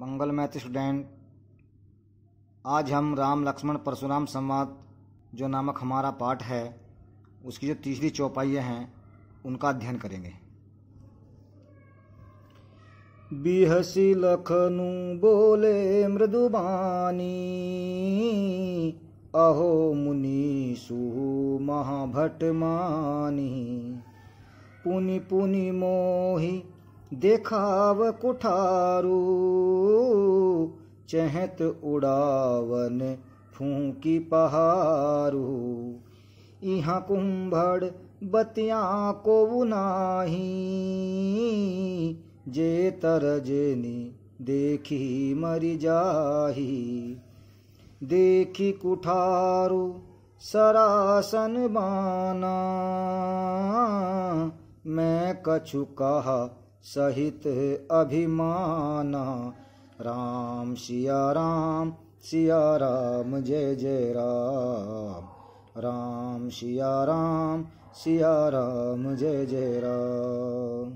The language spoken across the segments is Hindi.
मंगल मैथ स्टूडेंट आज हम राम लक्ष्मण परशुराम संवाद जो नामक हमारा पाठ है उसकी जो तीसरी चौपाइयाँ हैं उनका अध्ययन करेंगे बिहसी लखनु बोले मृदुबानी अहो मुनि सुहु महाभट मानी पुनि पुनि मोही देखाव कुठारू चहत उड़ावन फूकी पहारू यहाँ कुंभड़ बतिया को नाही जे तर जेनी देखी मरी जाही देखी कुठारू सरासन बाना मैं कछु कहा सहित अभिमान राम सिया राम सिया राम जय जय राम राम सिया राम सिया राम जय जय राम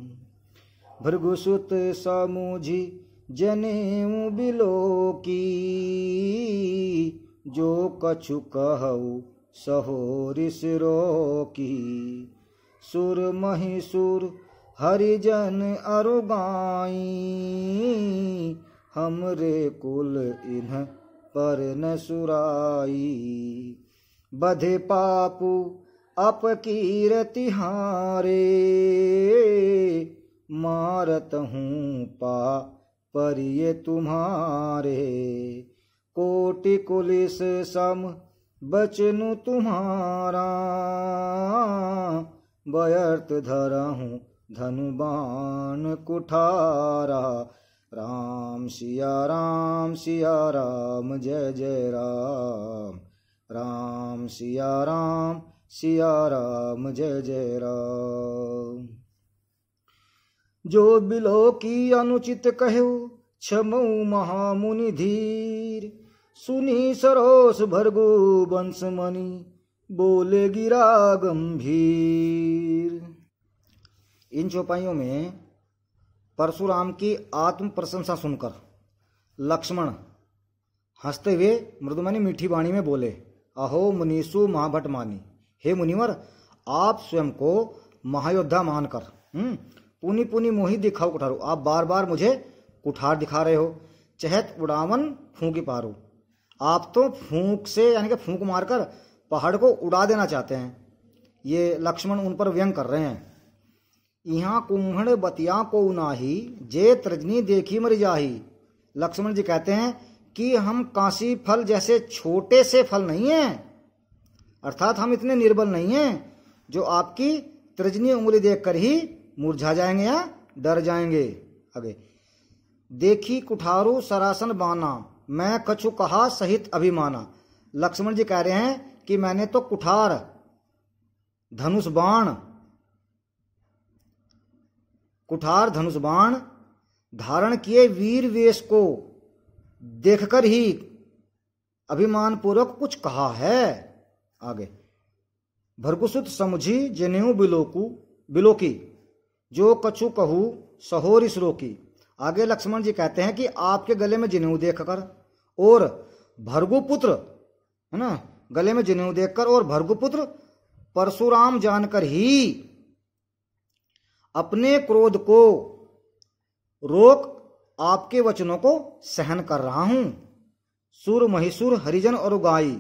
भृगुसुत समूझी जनेऊ बिलोकी जो कछु कहु सहो ऋषरो की सुर मही सुर हरिजन अरुगाई हमरे कुल इन पर न सुराई बधे पापू अपकीरति हारे मारत हूँ पा परिये तुम्हारे कोटि कुलिस सम बचनु तुम्हारा व्यर्थ धरहूँ धनुबान कुठारा राम सिया राम सिया राम जय जय राम राम सिया राम सिया राम जय जय राम जो बिलो की अनुचित कहु छमऊ महामुनि धीर सुनी सरोस भरगो वंशमणि मनी बोले गिरा गंभीर इन चौपाइयों में परशुराम की आत्म प्रशंसा सुनकर लक्ष्मण हंसते हुए मृदुमणि मीठी वाणी में बोले अहो मुनीसु महाभट मानी हे मुनिवर आप स्वयं को महायोद्धा मानकर हम्म, पुनी पुनी मोही दिखाओ कुठारू आप बार बार मुझे कुठार दिखा रहे हो चहत उड़ावन फूंकी पारू आप तो फूंक से यानी कि फूंक मारकर पहाड़ को उड़ा देना चाहते हैं ये लक्ष्मण उन पर व्यंग कर रहे हैं यहाँ कुंभण बतिया को नाही जे त्रजनी देखी मर जाही लक्ष्मण जी कहते हैं कि हम काशी फल जैसे छोटे से फल नहीं हैं अर्थात हम इतने निर्बल नहीं हैं जो आपकी त्रजनी उंगली देखकर ही मुरझा जाएंगे या डर जाएंगे अगे देखी कुठारू सरासन बाना मैं कछु कहा सहित अभिमाना लक्ष्मण जी कह रहे हैं कि मैंने तो कुठार धनुष बाण कुठार धनुष बाण धारण किए वीर वेश को देखकर ही अभिमान पूर्वक कुछ कहा है आगे भरगुसुत समझी जनेऊ बिलोकू बिलोकी जो कछु कहू सहोर की आगे लक्ष्मण जी कहते हैं कि आपके गले में जनेऊ देखकर और भरगुपुत्र है ना गले में जनेऊ देखकर और भरगुपुत्र परशुराम जानकर ही अपने क्रोध को रोक आपके वचनों को सहन कर रहा हूं सुर महिसुर हरिजन और उगाई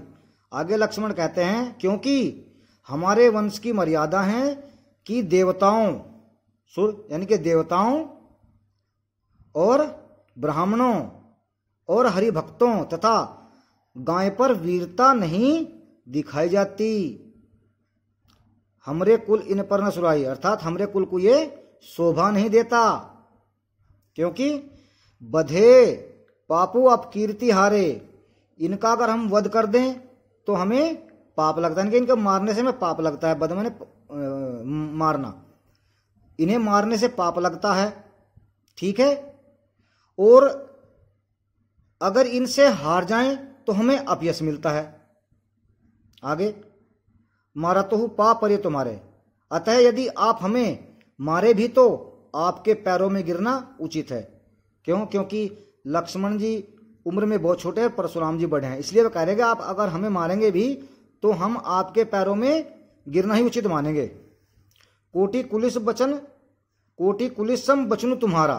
आगे लक्ष्मण कहते हैं क्योंकि हमारे वंश की मर्यादा है कि देवताओं सुर यानी कि देवताओं और ब्राह्मणों और हरिभक्तों तथा गाय पर वीरता नहीं दिखाई जाती हमरे कुल इन पर न सुराई अर्थात हमरे कुल को ये शोभा नहीं देता क्योंकि बधे पापू अब कीर्ति हारे इनका अगर हम वध कर दें तो हमें पाप लगता है इनके मारने से हमें पाप लगता है बध मैंने मारना इन्हें मारने से पाप लगता है ठीक है और अगर इनसे हार जाएं तो हमें अपयस मिलता है आगे मारा तो पाप अरे तुम्हारे अतः यदि आप हमें मारे भी तो आपके पैरों में गिरना उचित है क्यों क्योंकि लक्ष्मण जी उम्र में बहुत छोटे हैं परशुराम जी बड़े हैं इसलिए वह कह रहेगा आप अगर हमें मारेंगे भी तो हम आपके पैरों में गिरना ही उचित मानेंगे कोटि कुलिस बचन कोटि कुलिस सम बचनु तुम्हारा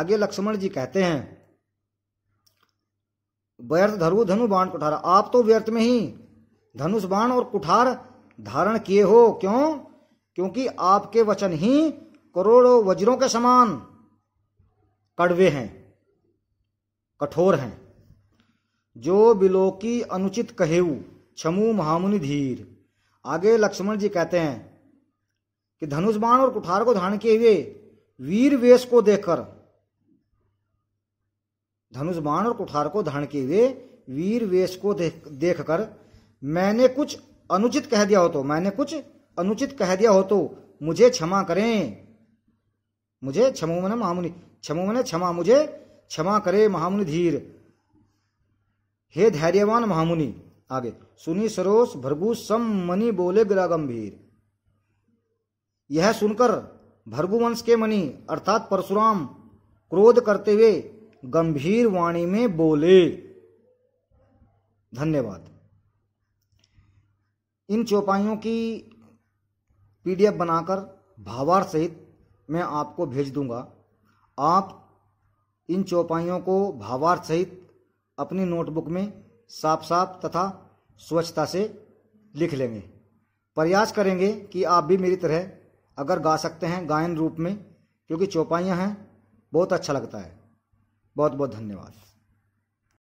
आगे लक्ष्मण जी कहते हैं व्यर्थ धरु धनु बाण कुठारा आप तो व्यर्थ में ही धनुष बाण और कुठार धारण किए हो क्यों क्योंकि आपके वचन ही करोड़ों वज्रों के समान कड़वे हैं कठोर हैं जो बिलोकी अनुचित कहेऊ छमु महामुनि धीर आगे लक्ष्मण जी कहते हैं कि धनुष बाण और कुठार को धारण किए हुए वीर वेश को देखकर धनुष बाण और कुठार को धारण किए हुए वीर वेश को देख देखकर मैंने कुछ अनुचित कह दिया हो तो मैंने कुछ अनुचित कह दिया हो तो मुझे क्षमा करें मुझे क्षमो मन महामुनि क्षमो मन क्षमा मुझे क्षमा करे महामुनि धीर हे धैर्यवान महामुनि आगे सुनी सरोस भरगु सम मनी बोले गिरा गंभीर यह सुनकर भरगुवंश के मणि अर्थात परशुराम क्रोध करते हुए गंभीर वाणी में बोले धन्यवाद इन चौपाइयों की पीडीएफ बनाकर भावार सहित मैं आपको भेज दूंगा आप इन चौपाइयों को भावार सहित अपनी नोटबुक में साफ साफ तथा स्वच्छता से लिख लेंगे प्रयास करेंगे कि आप भी मेरी तरह अगर गा सकते हैं गायन रूप में क्योंकि चौपाइयाँ हैं बहुत अच्छा लगता है बहुत बहुत धन्यवाद